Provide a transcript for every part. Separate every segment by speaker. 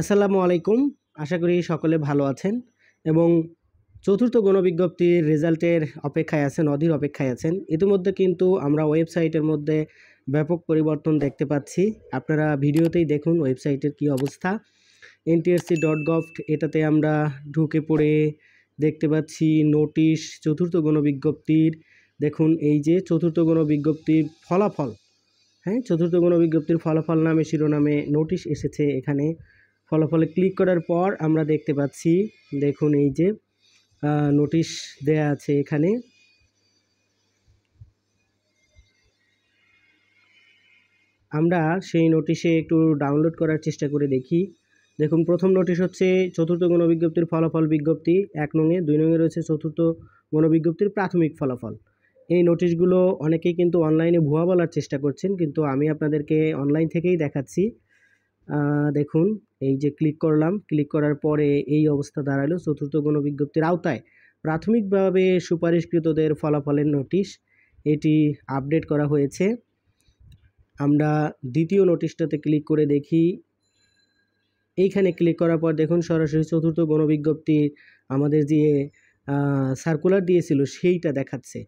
Speaker 1: আসসালামু আলাইকুম আশা করি সকলে ভালো আছেন এবং চতুর্থ গণবিজ্ঞপ্তির রেজাল্টের অপেক্ষায় আছেন অধীর অপেক্ষায় আছেন ইতিমধ্যে কিন্তু আমরা ওয়েবসাইটের মধ্যে ব্যাপক পরিবর্তন দেখতে পাচ্ছি আপনারা ভিডিওতেই দেখুন ওয়েবসাইটের কি অবস্থা এনটিএসসি ডট গভ এটাতে আমরা ঢুকে পড়ে দেখতে পাচ্ছি নোটিশ চতুর্থ গণবিজ্ঞপ্তির দেখুন এই যে চতুর্থ গণবিজ্ঞপ্তির ফলাফল হ্যাঁ চতুর্থ গণবিজ্ঞপ্তির ফলাফল নামে শিরোনামে নোটিশ এসেছে এখানে ফলাফলে ক্লিক করার পর আমরা দেখতে পাচ্ছি দেখুন এই যে নোটিশ দেয়া আছে এখানে আমরা সেই নোটিশে একটু ডাউনলোড করার চেষ্টা করে দেখি দেখুন প্রথম নোটিশ হচ্ছে চতুর্থ গণবিজ্ঞপ্তির ফলাফল বিজ্ঞপ্তি এক নঙে দুই নঙে রয়েছে চতুর্থ গণবিজ্ঞপ্তির প্রাথমিক ফলাফল এই নোটিশগুলো অনেকেই কিন্তু অনলাইনে ভুয়া বলার চেষ্টা করছেন কিন্তু আমি আপনাদেরকে অনলাইন থেকেই দেখাচ্ছি দেখুন এই যে ক্লিক করলাম ক্লিক করার পরে এই অবস্থা দাঁড়ালো চতুর্থ গণবিজ্ঞপ্তির আওতায় প্রাথমিকভাবে সুপারিশকৃতদের ফলাফলের নোটিশ এটি আপডেট করা হয়েছে আমরা দ্বিতীয় নোটিশটাতে ক্লিক করে দেখি এইখানে ক্লিক করার পর দেখুন সরাসরি চতুর্থ গণবিজ্ঞপ্তি আমাদের যে সার্কুলার দিয়েছিল সেইটা দেখাচ্ছে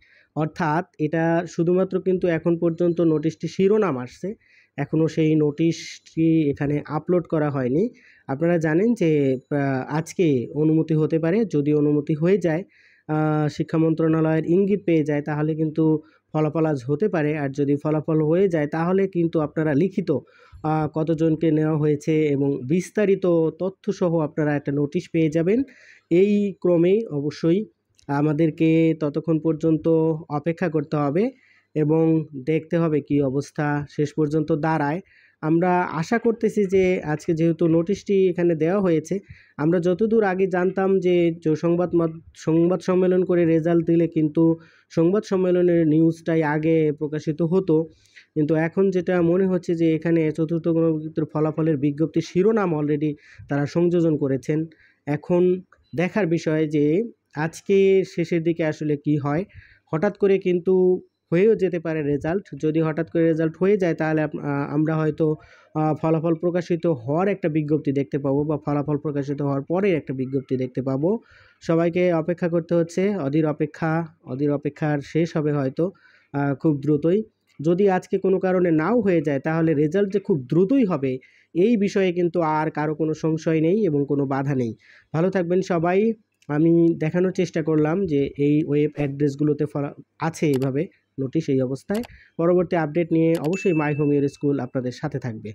Speaker 1: অর্থাৎ এটা শুধুমাত্র কিন্তু এখন পর্যন্ত নোটিশটি শিরোনাম আসছে এখনও সেই নোটিশটি এখানে আপলোড করা হয়নি আপনারা জানেন যে আজকে অনুমতি হতে পারে যদি অনুমতি হয়ে যায় শিক্ষা মন্ত্রণালয়ের ইঙ্গিত পেয়ে যায় তাহলে কিন্তু ফলাফল আজ হতে পারে আর যদি ফলাফল হয়ে যায় তাহলে কিন্তু আপনারা লিখিত কতজনকে নেওয়া হয়েছে এবং বিস্তারিত তথ্যসহ আপনারা একটা নোটিশ পেয়ে যাবেন এই ক্রমেই অবশ্যই আমাদেরকে ততক্ষণ পর্যন্ত অপেক্ষা করতে হবে এবং দেখতে হবে কি অবস্থা শেষ পর্যন্ত দাঁড়ায় আমরা আশা করতেছি যে আজকে যেহেতু নোটিশটি এখানে দেওয়া হয়েছে আমরা যতদূর আগে জানতাম যে সংবাদ সংবাদ সম্মেলন করে রেজাল্ট দিলে কিন্তু সংবাদ সম্মেলনের নিউজটাই আগে প্রকাশিত হতো কিন্তু এখন যেটা মনে হচ্ছে যে এখানে চতুর্থ গণবিজ্ঞপ্তির ফলাফলের বিজ্ঞপ্তি শিরোনাম অলরেডি তারা সংযোজন করেছেন এখন দেখার বিষয় যে আজকে শেষের দিকে আসলে কি হয় হঠাৎ করে কিন্তু হয়েও যেতে পারে রেজাল্ট যদি হঠাৎ করে রেজাল্ট হয়ে যায় তাহলে আমরা হয়তো ফলাফল প্রকাশিত হওয়ার একটা বিজ্ঞপ্তি দেখতে পাবো বা ফলাফল প্রকাশিত হওয়ার পরে একটা বিজ্ঞপ্তি দেখতে পাবো সবাইকে অপেক্ষা করতে হচ্ছে অধীর অপেক্ষা অধীর অপেক্ষার শেষ হবে হয়তো খুব দ্রুতই যদি আজকে কোনো কারণে নাও হয়ে যায় তাহলে রেজাল্ট যে খুব দ্রুতই হবে এই বিষয়ে কিন্তু আর কারো কোনো সংশয় নেই এবং কোনো বাধা নেই ভালো থাকবেন সবাই আমি দেখানোর চেষ্টা করলাম যে এই ওয়েব অ্যাড্রেসগুলোতে আছে এভাবে নোটিশ এই অবস্থায় পরবর্তী আপডেট নিয়ে অবশ্যই মাই হোম ইউর স্কুল আপনাদের সাথে থাকবে